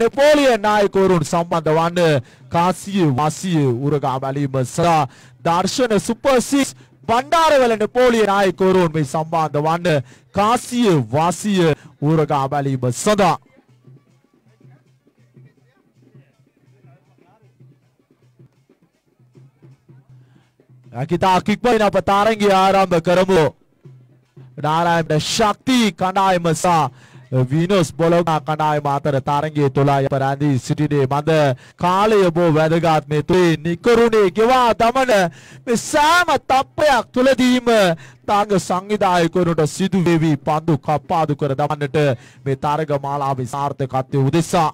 Napoleon ನಾಯಕವರು ಸಂಬಂಧವನ್ನು ಕಾಸಿ ವಾಸಿ ಉರುಗಾಮಲಿ ಮಸರ ದರ್ಶನ ಸೂಪರ್ ಸಿಕ್ಸ್ ಬಂಡಾರವಲ ನೆಪೋಲಿಯನ್ ನಾಯಕರು ಉನ್ಮೆ ಸಂಬಂಧವನ್ನು ಕಾಸಿಯ ವಾಸಿಯ ಉರುಗಾಮಲಿ ಮಸದ kita akikbai na patarangi aram karamu Narayan Shakti kanai masa වීනස් බොලොගා කණ්ඩායම අතර තරගයේ තුලයි පරාදී සිටිනේ මද කාලය බොහෝ වැදගත් මේ තුලේ නිකරුණේ ගෙවා දමන මේ සෑම තප්පයක් තුලදීම තරග සංවිධායකවරුන්ට සිදු වෙවි පන්දු කපාදු කර දමන්නට මේ තරග මාලාවේ සාර්ථකත්වය උදෙසා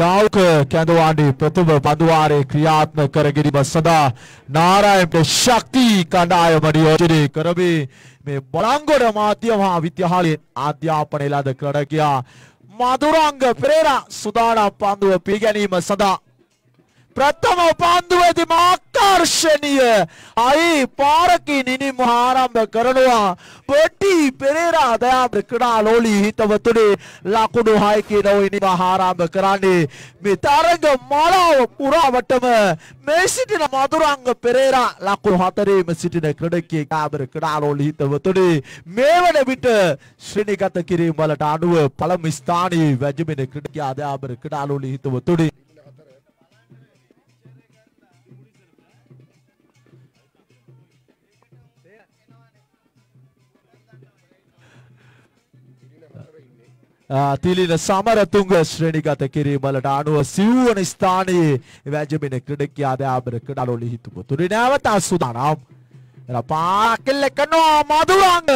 ජාවක කැඳවාඩි ප්‍රථම පඳුවාරේ ක්‍රියාත්මක කර ගැනීම සඳහා නාරායන්ට ශක්ති කණ්ඩායම නියෝජනය කරමි මේ බලංගොඩ මාධ්‍යම හා විද්‍යාලයෙන් අධ්‍යාපනය ලද කරගියා මදුරංග පෙරේරා සුදානම් පන්දුව පිළිගැනීම සඳහා ප්‍රථම පන්දුවේදීම ආකර්ශනීය අයි පාරකින් ඉනිම ආරම්භ කරනවා පොටි පෙරේරා දයාබ්‍ර ක්‍රීඩා ලෝලි හිතවතුනේ ලකුණු 6 කියන ඉනිම ආරම්භ කරන්නේ මේ තරඟ මාලාව පුරාවටම මේ සිටින මధుරංග පෙරේරා ලකුණු 4ේම සිටින ක්‍රීඩකයෙක් ආබ්‍ර ක්‍රීඩා ලෝලි හිතවතුනේ මේ වන විට ශ්‍රේණිගත කිරීම වලට අනුව පළමු ස්ථානයේ වැජඹෙන ක්‍රීඩකයා දයාබ්‍ර ක්‍රීඩා ලෝලි හිතවතුනේ තිලින සමරතුංග ශ්‍රේණිගත කිරීමලට අනුව සිව්වන ස්ථානයේ වැජමින ක්‍රඩකයාද ආබරක ඩලොලි හිතුපු තුරිනෑවත අස්සුදනම් එ පාකල්ලෙක නෝ මදුවංග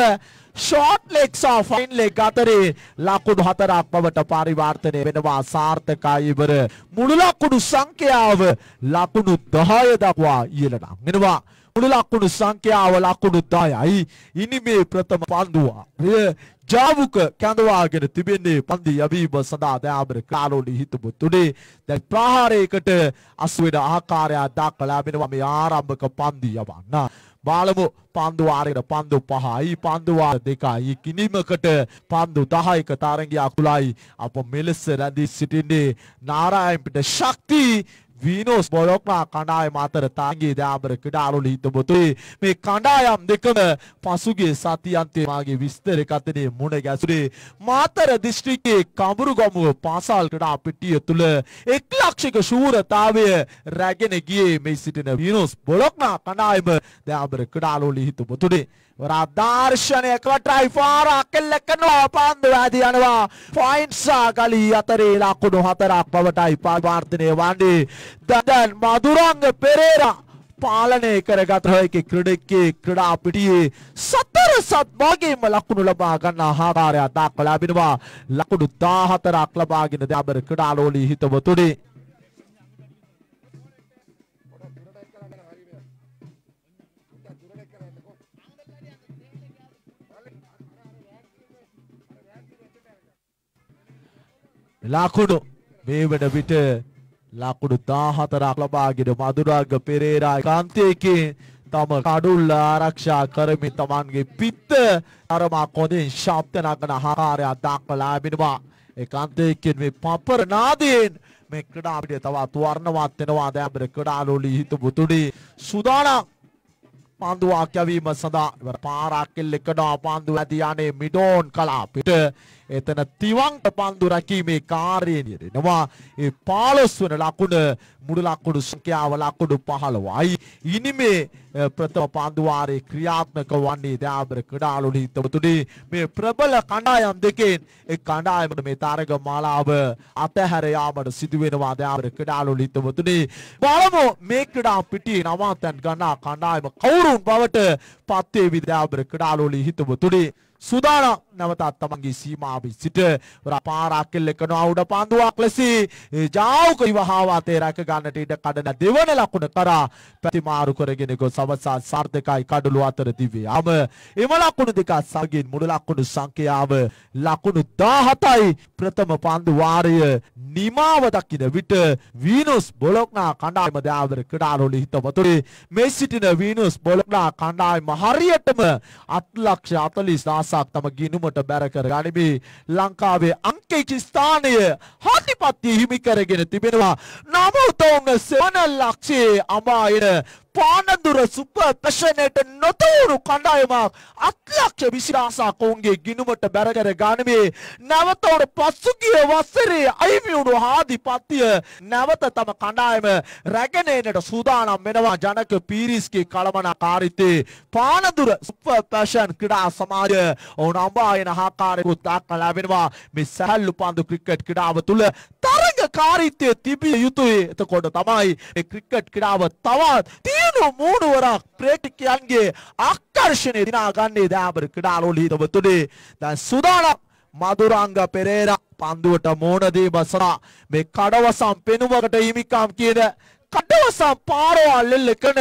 ෂෝට් ලෙක්සා ෆයින් ලෙක් අතරේ ලකුණු හතරක් බවට පරිවර්තනය වෙනවා සාර්ථකයිවර මුළු ලකුණු සංඛ්‍යාව ලකුණු දහය දක්වා ඉහළට අංගෙනවා මුළු ලකුණු සංඛ්‍යාව ලකුණු 10යි ඉනි මේ ප්‍රථම පන්දුවා ජාවුක කැඳවාගෙන තිබෙන්නේ පන්දි යැවීම සඳහා දයාබර කාලෝලි හිතපුතුනේ දැන් ප්‍රහාරයකට අස්වෙන ආකාරයක් දක්වලා මෙනවා මේ ආරම්භක පන්දි යවන්න. බාලමු පන්දු වාරයට පන්දු පහයි පන්දු වාර දෙකයි කිනිමකට පන්දු 10ක තරංගය අකුලයි අප මෙලෙස රැඳී සිටින්නේ නාරායන්පිට ශක්ති වීනෝස් බොලොක්මා කණ්ඩායම අතර තරගයේ දාබර ක්‍රීඩාවල හිටපොතේ මේ කණ්ඩායම් දෙකම පසුගිය සති අන්තයේ මාගේ විස්තර කතනේ මුණ ගැසුනේ මාතර දිස්ත්‍රික්කයේ කඹුරුගමුව පාසල් ක්‍රීඩා පිටිය තුල එක්ලක්ෂක ශූරතාවය රැගෙන ගියේ මේ සිටින වීනෝස් බොලොක්මා කණ්ඩායම දාබර ක්‍රීඩාවල හිටපොතේ රාධාර්ෂණයකව ට්‍රයිෆාරක් එල්ලකනවා පන්දු වැදී යනවා පොයින්ට්ස් ගලී අතරේ ලකුණු හතරක් බවටයි පරිවර්තනය වන්නේ දඩන් මදුරංග පෙරේරා පාලනය කරගත හැකි ක්‍රීඩකයේ ක්‍රීඩා පිටියේ සතර සත්භාගයේම ලකුණු ලබා ගන්න ආකාරය දක්වලා බිනවා ලකුණු 14ක් ලබාගෙන දාබර ක්‍රීඩාලෝලී හිතවතුනේ ලකුණු මේ වන විට ලකුණු 14ක් ලබාගෙන මధుරාග පෙරේරා කාන්තේකේ තම කඩුල්ල ආරක්ෂා කරමින් තමන්ගේ පිත්ත අරමා කොඳින් ශබ්ද නගන ආකාරයක් දක්වලා බිනවා ඒකාන්තයෙන් මේ පපර නාදයෙන් මේ ක්‍රඩා අපිට තවත් වර්ණවත් වෙනවා දැන් අපේ ක්‍රඩාලෝලි හිත බුතුඩි සුදානම් පාන්දුවක් යැවීම සඳහා පාරක් කෙල්ලෙකඩා පාන්දු ඇති යන්නේ මිඩෝන් කලා පිට එතන තිවංග පන්දු රැකීමේ කාර්යය යෙදෙනවා. ඒ 15 වන ලකුණ මුළු ලකුණු සංඛ්‍යාව ලකුණු 15යි. ඉනිමේ ප්‍රථම පන්දු වාරයේ ක්‍රියාත්මක වන්නේ දයාබර ක්‍රීඩාලු හිතවතුනි මේ ප්‍රබල කණ්ඩායම් දෙකෙන් ඒ කණ්ඩායමට මේ තරග මාලාව අතහැර යාමට සිදු වෙනවා දයාබර ක්‍රීඩාලු හිතවතුනි. බලමු මේ ක්‍රීඩා පිටියේ නවාතැන් ගන්නා කණ්ඩායම කවුරුන් බවට පත්වේ විද්‍යාබර ක්‍රීඩාලු හිතවතුනි. සූදානම් නැවතත් තමන්ගේ සීමාවෙහි සිට රපාරාකෙල් එකනවා උඩ පන්දුවක් ලෙසි ජාවුක විවහාව අතේ රැක ගන්නට ඉඩ කඩන දෙවන ලකුණ කරා ප්‍රතිමාරු කරගෙන ගොස් අවසා සර්ධකයි කඩළු අතර දිවේ අම එම ලකුණු දෙකක් සමගින් මුළු ලකුණු සංඛ්‍යාව ලකුණු 17යි ප්‍රථම පන්දු වාරය නිමාව දකින විට වීනස් බොලොක්නා කණ්ඩායම දාවර ක්‍රීඩාරෝල හිත වතුරේ මේ සිටින වීනස් බොලොක්නා කණ්ඩායම හරියටම 8 ලක්ෂ 40 රැසක් තම ගිණුමට බැර කර ගනිමි. ලංකාවේ අංකේචි ස්ථානය හතිපත්ති හිමි කරගෙන තිබෙනවා. නමුත් ඔවුන් සෙවන ලක්ෂයේ අමායන පානදුර සුප පැෂනයට නොතවුණු කණ්ඩායමක් අත්ලක්ෂ විසිරාසාක ඔවුන්ගේ ගිනුමට බැරකර ගනිමේ නැවතවට පස්සුගිය වස්සරේ අයිමියුණු හාධිපත්තිය නැවත තම කණ්ඩායම රැගෙනේනට සූදානම් වෙනවා ජනක පීරිස්ගේ කළමනාකාරිතේ පානදුර සුප පැෂන් ක්‍රඩා සමාජය ඔවුන් අම්බායන හාකාරයකුත් දක්ක ලැබෙනවා මේ සැහල්ලු පන්දු ක්‍රිකට් ක්‍රඩාව තුළ තරග ක්‍රියාකාරීත්වය තිබිය යුතුයි එතකොට තමයි ක්‍රිකට් ක්‍රඩාව තවත් තියෙන මූුණුවරක් ප්‍රේටිකයන්ගේ අක්කර්ශණය දිනාගන්නේ දෑබර ක්‍රඩාලෝලීතව තුඩේ දැන් සුදානක් මදුරංග පෙරේර පන්දුවට මෝනදී බසරා මේ කඩවසම් පෙනුවකට හිමිකම් කියන කඩවසම් පාරෝ අල්ලෙල්ලකන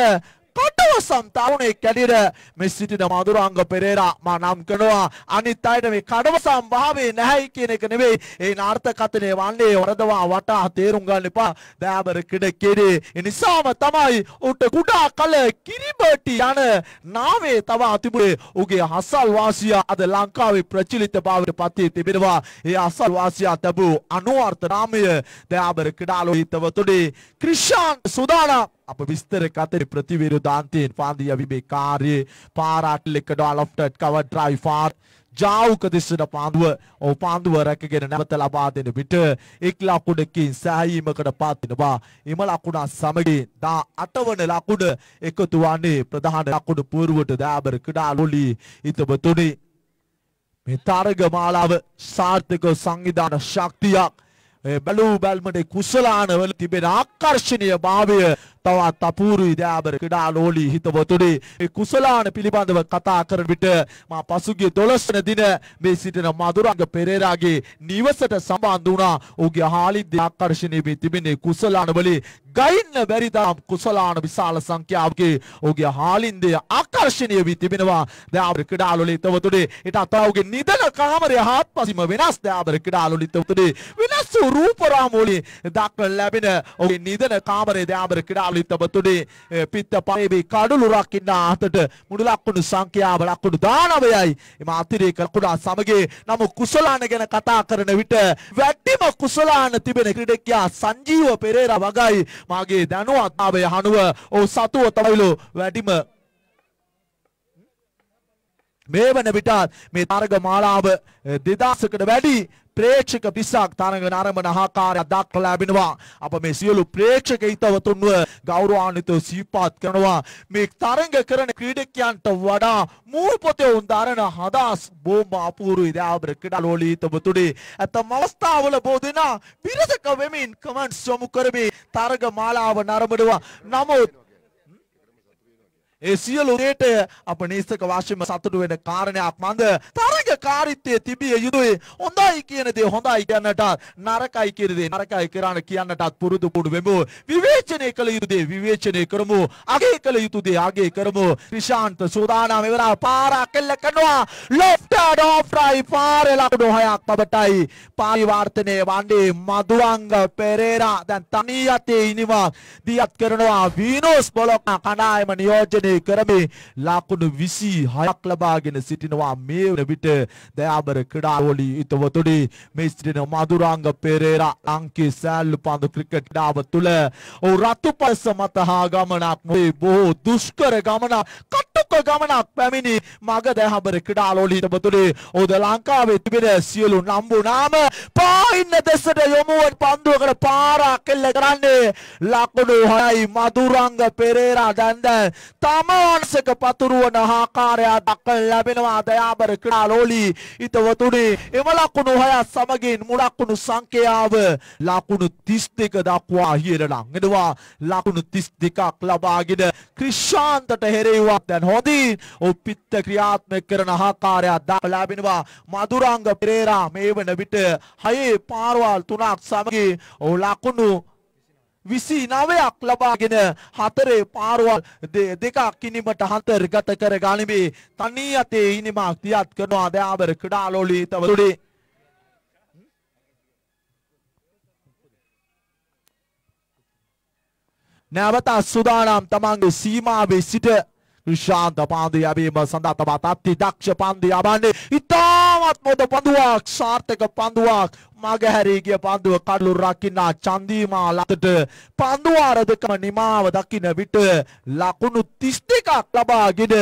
කටවසම් තරුණේ කැඩිර මෙ සිටින මදුරංග පෙරේරා මා නම් කරනවා අනිත් අයට මේ කඩවසම් භාවේ නැහැයි කියන එක නෙවෙයි ඒ නාර්ථකතනය වන්නේ වරදවා වටා තේරුම් ගන්න එපා දෑබර කිඩ කෙරේ එනිසාම තමයි උට කුඩා කල කිරිබටි යන නාමේ තව අතිබුරේ උගේ හසල් වාසියා අද ලංකාවේ ප්‍රචලිත භාවයට පත්වී තිබෙනවා ඒ අසල් වාසියා තබූ අනුවර්ථ නාමය දෑබර කිඩාලෝ හිතවතුඩේ ක්‍රිෂාන් සුදානම් අප විස්තර කතර ප්‍රතිවිරුධාන්තයෙන් පාන්දිය විබේ කාරයේ පාරාට්ලෙක ඩොලොප්ටට් කව ට්‍රයි ෆාර් ජාවක දෙසට පාදුව ඕ පාන්දුව රැකගෙන නැවත ලබා දෙන විට එක් ලකුණකින් සෑහීමකට පාතිනවා. එම ලකුණා සමගින් දා අටවන ලකුණ එකතු වන්නේ ප්‍රධාන ලකුණු පුරුවට දෑබර කඩා ලොලි ඉතබතුනේ. මේ තරග මාලාව සාර්ථක සංවිධාන ශක්තියක්. බැලූ බැල්මට කුසලානවල තිබෙන ආකර්ශණය භාවය තවත් අපූරු ඉදෑබර ක්‍රඩා නෝලී හිතවතුනේ මේ කුසලාන පිළිබඳව කතා කරන විට මා පසුගිය 12 දින මේ සිටින මధుරංග පෙරේරාගේ නිවසට සම්බන්ධ වුණා ඔහුගේ හාලිද්ද ආකර්ෂණයේ මේ තිබෙන කුසලාන වලින් ගයින්න බැරි තරම් කුසලාන විශාල සංඛ්‍යාවකේ ඔහුගේ හාලින්දේ ආකර්ෂණීය වී තිබෙනවා දයාබර ක්‍රඩාලෝලී හිතවතුනේ ඊට අතවගේ නිදන කාමරය හාත්පසින්ම වෙනස් දයාබර ක්‍රඩාලෝලී හිතවතුනේ වෙනස් රූප රාමෝලී දක්වන ලැබෙන ඔහුගේ නිදන කාමරය දයාබර ක්‍රඩා නාලිතබතුඩේ පිත්ත පයවී කඩුළු රක්කින්න අතට මුළු ලක්කුණු සංඛ්‍යාව ලක්කුණු 19යි. එම අතිරේක ලකුණා සමගයේ නමු කුසලාන ගැන කතා කරන විට වැඩිම කුසලාන තිබෙන ක්‍රීඩකයා සංජීව පෙරේරා වගයි. මාගේ දැනුවත්භාවය හනුව ඔහු සතුව තමයිලු වැඩිම මේ වන විටත් මේ තරග මාලාව දෙදසකට වැඩි ප්‍රේක්ෂක පිසක් තරඟ නරඹන ආකාරයක් දක්වලා ලැබෙනවා. අප මේ සියලු ප්‍රේක්ෂක හිතවතුන්ව ගෞරවාන්විතව සිහිපත් කරනවා. මේ තරඟ කරන ක්‍රීඩකයන්ට වඩා මුල් පොතේ උන් දරන හදාස් බෝම්බ අපූර්වයි දාබර ක්‍රීඩාලෝලී හිතවතුනි. ඇතම් අවස්ථාවල බෝධිනා විරසක වෙමින් කමෙන්ට්ස් යොමු කරමින් තරඟ මාලාව නරඹනවා. නමුත් ඒ සියලු දේට අප නීසක වශයෙන් සතුට වෙන කාරණයක් මන්ද තරගකාරීත්වයේ තිබිය යුතුයි. හොඳයි කියන දේ හොඳයි කියන්නටත් නරකයි කියන දේ නරකයි කරන්න කියන්නටත් පුරුදු පුහුණු වෙමු. විවේචනය කළ යුතු දේ විවේචනය කරමු. අගය කළ යුතු දේ අගය කරමු. ත්‍රිශාන්ත සෝදානම් ඉවරා පාරක් එල්ල කරනවා. ලොෆ් ඩෝප්ටයි පාරෙලක් ඩොහයක් පබටයි පාරිවාර්තනය වන්නේ මදුවංග පෙරේරා දැන් තනී අතේ ඉනිවා දියත් කරනවා වීනෝස් බොලොක් කණායම නියෝජනය කරමේ ලකුණු විසි හයක් ලබාගෙන සිටිනවා මේ වන විට දයාබර ක්‍රඩාවලි ඉතවතුඩි මිස්ත්‍රින මදුරංග පෙරේරා අංකේ සෑල්ලු පන්දු ක්‍රිකට් ඩාව තුළ ඔවු රතු පස්ස මතහා ගමනක් නොේ බොහෝ දුෂ්කර ගමනක් කට නොතෙක්ව ගමනක් පැමිණි මග දැහබරකට අලෝලීතපතුරේ ඕද ලංකාවේ තිබෙන සියලු නම්බුනාම පාඉන්න දෙසට යොමුුවන් පන්දුවකට පාරා කෙල්ල කරන්නේ ලකුණු හයයි මදුරංග පෙරේරා දැන්ද තමවන්සක පතුරුවන හාකාරයා දක්කල් ලැබෙනවා දයාබරකට අලෝලී ඉතවතුනේ එම ලකුණු හයත් සමගින් මුලක්කුණු සංකයාව ලකුණු තිස් දෙක දක්වා හිරලං එනවා ලකුණු තිස් දෙකක් ලබාගෙන ක්‍රිෂ්ෂාන්තට හෙරෙවත් දැන් හොඳින් උපිත්ත ක්‍රියාත්මක කරන ආකාරයක් දාප ලැබෙනවා මදුරංග පෙරේරා මේ වන විට හයේ පාරවල් තුනක් සමග ලකුණු විසි නවයක් ලබාගෙන හතරේ පාරවල් දෙකක් කිනිමට හතර ගත කර ගනිමේ තනී අතේ ඉනිමක් තියත් කරනවා අධ්‍යාවර ක්‍රඩාලෝලී තවරුඩේ නැවතත් සුදානම් තමන්ගේ සීමාවේ සිට ශාන්ත පාන්දු යැබීම සඳහා තබා තත්ති දක්ෂ පන්දු යබන්නේ ඉතාමත් මොද පඳුවක් සාර්ථක පඳුවක් මගහැරීගිය පන්දුව කඩලු රකින්නා චන්දීමා ලතට පන්දුවාරදකම නිමාව දකින විට ලකුණු තිස්දෙකක් ලබාගෙන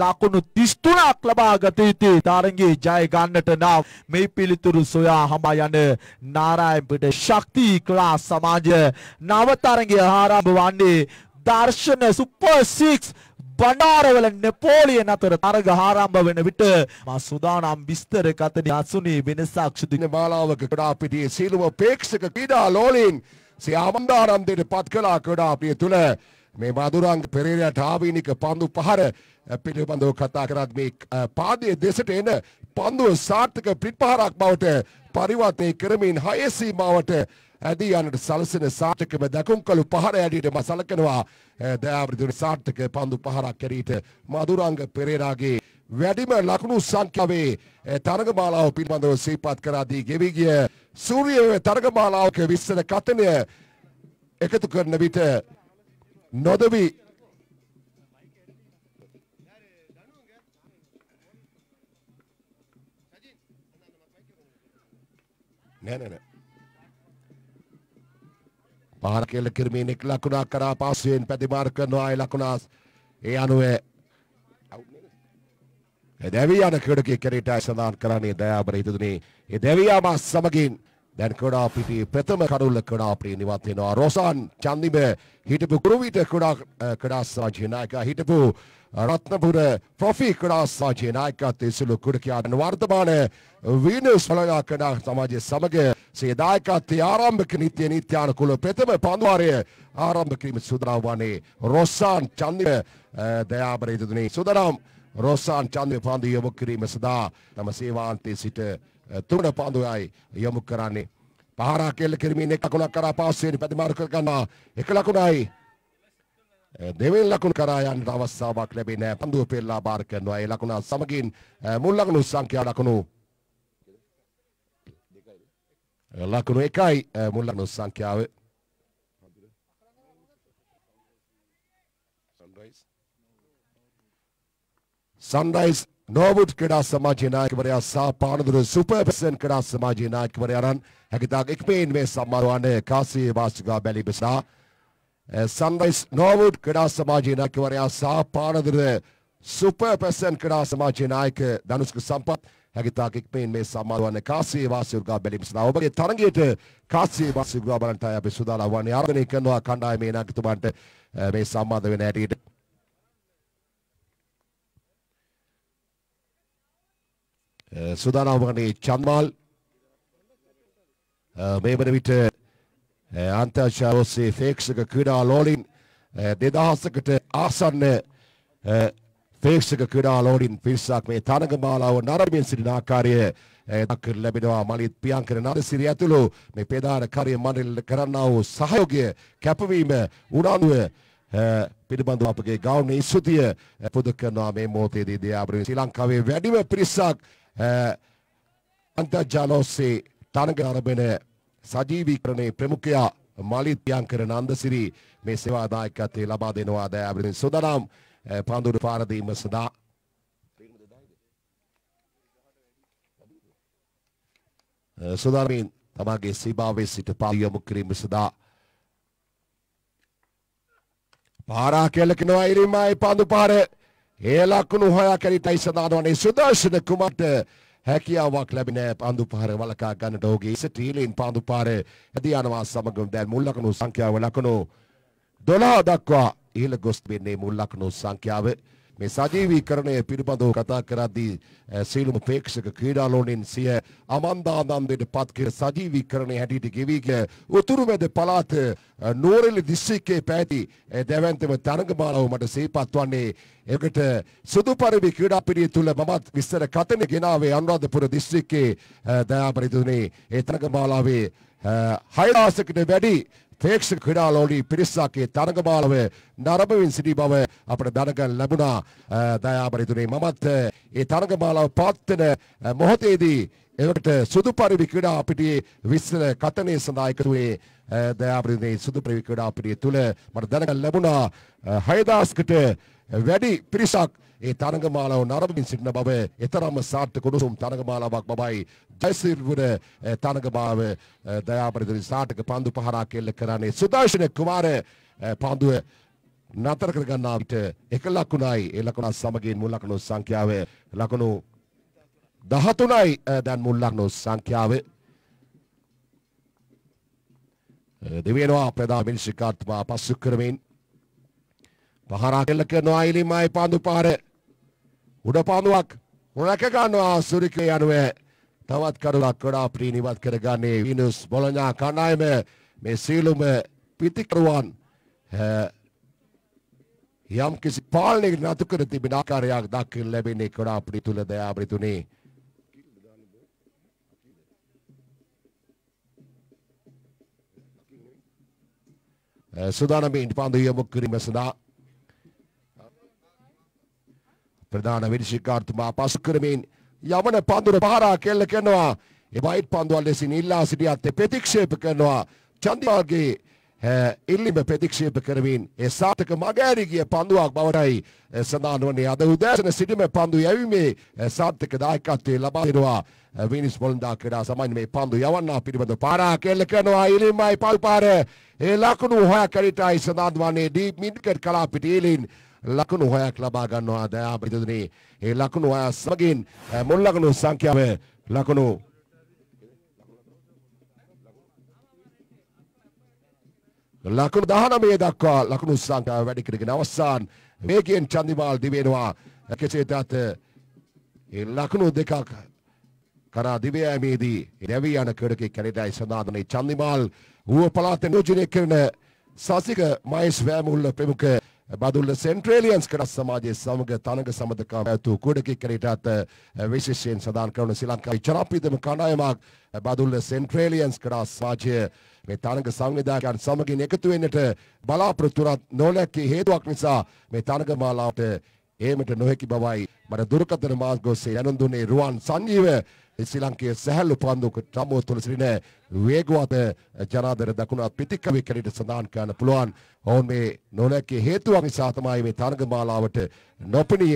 ලකුණු තිස්තුනක් ලබාගතයුතු තරගේ ජයගන්නට නම් මේ පිළිතුරු සොයා හඹා යන නාරායම්පිට ශක්ති කලා සමාජ නවතරගේ ආරම්භ වන්නේ දර්ශන සුපර් සිික්ස් වඩාරවල නෙපෝලියන් අතර තරග ආරම්භ වෙන විට මා සුදානම් විස්තර කතනි අසුනී වෙනසක් සිදු මාලාවක කඩා පිටියේ සියලුම ප්‍රේක්ෂක ක්‍රීඩා ලෝලීන් සිය ආමන්දාරම්දයට පත් කළා කඩා පිටිය තුල මේ මදුරංග පෙරේරාට ආවීනික පන්දු පහර පිළිබඳව කතා කරත් මේ පාදයේ දෙසට එන පන්දුව සාර්ථක පිටපහරක් බවට පරිවර්තනය කරමින් හයසීමාවට ඇදී යන්නට සලසන සාර්ථකව දකුම්කලු පහර ඇඩියට ම සලකනවා දෑවරිදුර සාර්ථක පන්දු පහරක් කැරීට මදුරංග පෙරේරාගේ වැඩිම ලකුණු සංඛ්‍යාවේ තරගමාලාව පිළිබඳව සීපත් කරාදී ගෙවී ගිය සූරිය තරගමාලාවක විස්සන කතනය එකතු කරන විට නොදවී නෑ නෑ පහර කෙල්ල කිරමින් එක් ලකුණක් කරා පාසුවෙන් පැතිමාර කරනවා ඒ ලකුණස් ඒ අනුව දැවී යන ක්‍රීඩකයෙක් කෙරෙහිට සඳහන් කරන්නේ දයාබර හිතතුනේ ඒ දැවියාම සමගින් දැන් කුඩා පිටි ප්‍රථම කඩුල්ල කුඩා ප්‍රිය නිවත් වෙනවා රොසාන් චන්දිම හිටපු කුරුවිට කුඩා කුඩා සාජ්‍ය නායක හිටපු රත්නපුර ප්‍රොෆි කුඩා සාජ්‍ය නායකත් ඉසුළු කුඩකියාට වර්තමාන වීනස් වලලා කුඩා සමාජයේ සමග සේදායකත්වය ආරම්භක නිතිය නිත්‍යානකුල ප්‍රථම පන්වාරය ආරම්භකිරීම සුදරාව වනේ රොස්සාන් චන්දිය දයාබරේතුදුනේ සුදරම් රොස්සාන් චන්දය පන්දු යොමු කිරීම සදා තම සේවාන්තයේ සිට තුරට පන්දුයයි යොමු කරන්නේ. පහරා කෙල්ල කිරීමෙන් එක් ලකුණක් කරා පාස්සුවෙන් ප්‍රතිමාරු කර ගන්නා එක ලකුණයි දෙවෙනි ලකුණ කරා යන්නට අවස්ථාවක් ලැබෙන්නේ නැහැ. පන්දුව පෙරලා බාර කරනවා. ඒ ලකුණ සමගින් මුල් ලකුණු සංඛ්‍යා ලකුණු Lakonu Ekay මුල්ලනු සංඛ්‍යාව සන්රයිස් නෝවුට් ක්‍රඩා සමාජය නායකවරයා සහ පානදුර සුපර්පසන් ක්‍රඩා සමාජය නායකවරයාරන් හැකිතාක් එක්මෙන් මේ සම්මානවන්නේ කාසිය වාසිකා බැලීම සහ සන්රයිස් නෝවුට් ක්‍රඩා සමාජය නායකවරයා සහ පානදුර සුපර්පසන් ක්‍රඩා සමාජය නායක ධනුෂ්ක සම්පත් හැකිතාකෙක් පෙන් මේ සම්මාධවන්න කාසේ වාසිවර්ගා බැලිම් සඳහා ඔබගේ තරගයට කාසේ වාසිවර්ගා බලන්ට අපි සුදාලා වන්නේ ආරාධනය කරනවා කණ්ඩායමේ නායකතුමන්ට මේ සම්මාද වෙන හැටියට සුදානම් වන්නේ චන්මාල් මේ වන විට අන්තර්ජාලය ඔස්සේ ෆේක්ෂක ක්‍රීඩා ලෝලින් 2000කට ආසන්න ප්‍රේක්ෂක ක්‍රීඩාලෝඩින් පිරිසක් මේ තරඟමාලාව නරඹමින් සිටින ආකාරය දක්කර ලැබෙනවා මලිත් ප්‍රියංකර නරසිරි ඇතුළු මේ ප්‍රධාන කාර්ය මණ්ඩලයට කරන්නා වූ සහයෝගය කැපවීම උනන්දුව පිළිබඳව අපගේ ගෞරවනීය ඉස්තුතිය පුද කරනවා මේ මොහොතේදී දයාබරේ ශ්‍රී ලංකාවේ වැඩිම පිරිසක් අන්තර්ජාලෝස්සේ තරඟ ආරම්භන සජීවීකරණයේ ප්‍රමුඛයා මලිත් ප්‍රියංකර නන්දසිරි මේ සේවා දායකත්වය ලබා දෙනවා දයාබරේ සෝදානම් පඳුරු පාරදීම සඳහා සුදාමින් තමගේ සීමාවේ සිට පාලියමු කිරීම සඳහා පාරා කියලා කියනවා ඉරිමයි පඳු පාර ඒ ලකුණු හොයා කැරිතයි සඳහනවනේ සුදර්ශන කුමාරට හැකියාවක් ලැබෙන පන්දුපාර වලකා ගන්නට ඔහුගේ ඉසටීලින් පන්දුපාර ඇදියනවා සමගම දැන් මුල් ලකුණු සංඛ්‍යාව ලකුණු 12 දක්වා ඉහළ ගොස් වෙන්නේ මුල්ලක්නු සංඛ්‍යාව මේ සජීවීකරණය පිළිබඳව කතා කරද්දී සීලුම ප්‍රේක්ෂක ක්‍රීඩාලෝණින් සිය අමන්දානන්දයට පත් කර සජීවීකරණය හැටියට ගෙවි ගිය උතුරුමැද පළාත නෝරෙලි දිස්ත්‍රික්කයේ පැවති දැවැන්තම තරඟමාලාව මට සිහිපත් වන්නේ ඒකට සුදු පරිදි ක්‍රීඩා පිරිය තුල මමත් විස්තර කතන ගෙනාවේ අනුරාධපුර දිස්ත්‍රික්කයේ දයාපරිදුනේ ඒ තරඟමාලාවේ හයදාසකට වැඩි ප්‍රේක්ෂක ක්‍රඩාලෝඩි පිරිස්සාගේ තරගබාලව නරඹවින් සිටි බව අපට දැනගන්න ලැබුණා දයාබරිතුනේ මමත් ඒ තරගබාලාව පාත්තන මොහොතේදී එවට සුදු පරිදි ක්‍රීඩා අපිටියේ විශ්ව කතනය සඳහා එකතු වේ දයාපරිදි සුදු පරිදි ක්‍රීඩා අපිටිය තුල මට දැනගන්න ලැබුණා 6000කට වැඩි පිරිසක් ඒ තරඟමාලාව නරඹමින් සිටින බව එතරම් සාර්ථක උණුසුම් තරඟමාලාවක් බවයි ජයසිරිපුර තරඟමාව දයාපරිදි සාර්ථක පන්දු පහරක් එල්ල කරන්නේ සුදර්ශන කුමාර පන්දුව නතර කරගන්නා විට එක ලකුණයි ඒ ලකුණ සමගින් මුල් ලකුණු සංඛ්‍යාව ලකුණු 13යි දැන් මුල් ලකුණු සංඛ්‍යාව දෙවෙනවා ප්‍රධාන මිනිස් කාර්තුමා පසු කරමින් පහරා කෙල්ල කරනවා ඉලිමයි පාඳු පාරේ උඩපානුවක් හොලක ගන්නවා සුරිකේ යනුව තවත් කරුණක් වඩා ප්‍රීනිවත් කරගන්නේ විනුස් බොලඥා කණ්ඩායම මේ සීලුම පිතිකරුවන් යම් කිසි පාලනයක නතු කර තිබෙන ආකාරයක් දක්කින් ලැබෙන්නේ කොඩා අපිට තුල දයාබ්‍රිතුනේ සුදානමින් පන්දු යොමු කිරීම සඳහා ප්‍රධාන විනිශ්චයකාරතුමා පසු කරමින් යවන පඳුර පහරා කෙල්ල කරනවා. එබයිට් පන්දුවල් ලෙසින් ඉල්ලා සිටියත් ප්‍රතික්ෂේප කරනවා. චන්දිමාගේ ඉල්ලිම ප්‍රතික්ෂේප කරමින් ඒ සාතක මගෑරිගිය පන්දුවක් බවටයි සඳහන් වන්නේ අද උදෑසන සිටිම පන්දු යැවීමේ සාර්ථක දායකත්වයේ ලබා දෙනවා විනිස් මොළඳා ක්‍රීඩා සමන් මේ පන්දු යවන්නා පිළිබඳ පාරා කෙල්ල කරනවා ඉලිමයි පල්පාර ඒ ලකුණු හොයා කැරිටයි සඳහන් වන්නේ ඩීප් මිඩ්කට් කලාපිට ඉලින් ලකුණු හොයක් ලබා ගන්නවා දයාපිතුතුනි. ඒ ලකුණු හය සමගින් මුල් ලකුණු සංඛ්‍යාව ලකුණු ලකුණු 19 දක්වා ලකුණු සංඛ්‍යාව වැඩි කරගෙන අවසන් වේගයෙන් චන්දිමාල් දිවෙනවා. කෙසේතත් ඒ ලකුණු දෙකක් කරා දිවයමේදී රැවී යන කඩකේ කැලෙඩයි සඳහන් චන්දිමාල් ඌව පළාතේ නියෝජනය කරන සාසික මයිස් වෑමුල්ල ප්‍රමුඛ බදුල්ල සෙන්ට්‍රේලියන්ස් කරස් සමාජය සමග තනග සමඳකා ඇතු කුඩකි කරට ඇත විශේෂයෙන් සදාන් කරන සිලංකායි චරපීතම කණායමක් බදුල්ල සෙන්ට්‍රේලියන්ස් කරා සමාජය මේ තනග සංවිධාකයන් සමගින් එකතුවෙන්නට බලාපොරොත්තුරත් නොලැක්කේ හේතුවක් නිසා මේ තනග මාලාට ඒමට නොහැකි බවයි මට දුරකතන මාස් ගොස්සේ යනඳුනේ රුවන් සංජීව ශ්‍රී ලංකයේ සැහැල්ලු පන්දුක සමුහ තුළ සිටින වේගවත් ජනාධර දකුණු පිටිකවි කැඩිට සඳහන් කරන්න පුළුවන්. ඔවුන් මේ නොනැකේ හේතුවක් නිසා තමයි මේ තරග මාලාවට නොපෙනී